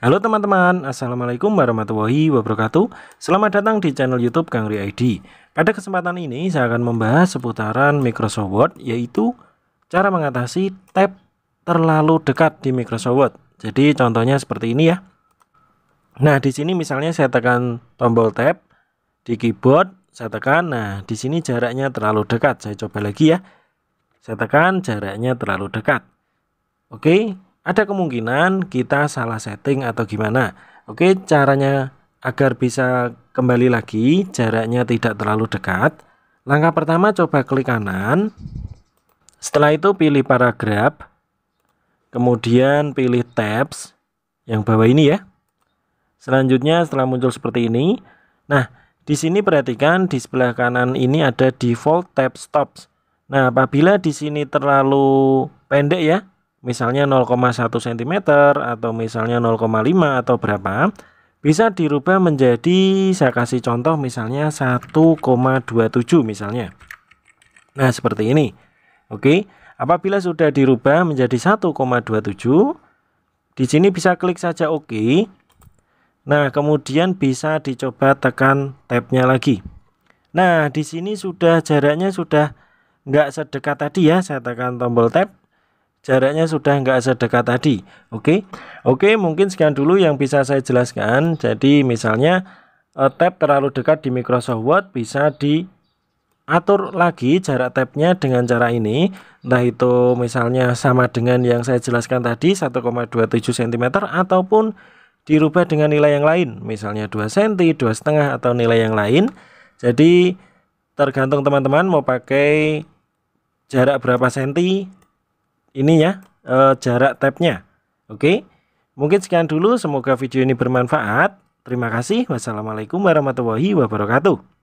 Halo teman-teman, Assalamualaikum warahmatullahi wabarakatuh Selamat datang di channel youtube Kang ID Pada kesempatan ini saya akan membahas seputaran Microsoft Word Yaitu cara mengatasi tab terlalu dekat di Microsoft Word Jadi contohnya seperti ini ya Nah di sini misalnya saya tekan tombol tab di keyboard saya tekan Nah di sini jaraknya terlalu dekat Saya coba lagi ya Saya tekan jaraknya terlalu dekat Oke ada kemungkinan kita salah setting atau gimana. Oke, caranya agar bisa kembali lagi, jaraknya tidak terlalu dekat. Langkah pertama coba klik kanan. Setelah itu pilih paragraf. Kemudian pilih tabs yang bawah ini ya. Selanjutnya setelah muncul seperti ini. Nah, di sini perhatikan di sebelah kanan ini ada default tab stops. Nah, apabila di sini terlalu pendek ya, misalnya 0,1 cm atau misalnya 0,5 atau berapa bisa dirubah menjadi saya kasih contoh misalnya 1,27 misalnya nah seperti ini oke apabila sudah dirubah menjadi 1,27 di sini bisa klik saja oke nah kemudian bisa dicoba tekan tabnya lagi nah di sini sudah jaraknya sudah nggak sedekat tadi ya saya tekan tombol tab jaraknya sudah enggak sedekat tadi oke okay? oke okay, mungkin sekian dulu yang bisa saya jelaskan jadi misalnya eh, tab terlalu dekat di Microsoft Word bisa diatur lagi jarak tabnya dengan cara ini Nah itu misalnya sama dengan yang saya jelaskan tadi 1,27 cm ataupun dirubah dengan nilai yang lain misalnya 2 cm, setengah atau nilai yang lain jadi tergantung teman-teman mau pakai jarak berapa senti ini ya e, jarak tapnya, Oke. Mungkin sekian dulu semoga video ini bermanfaat. Terima kasih. Wassalamualaikum warahmatullahi wabarakatuh.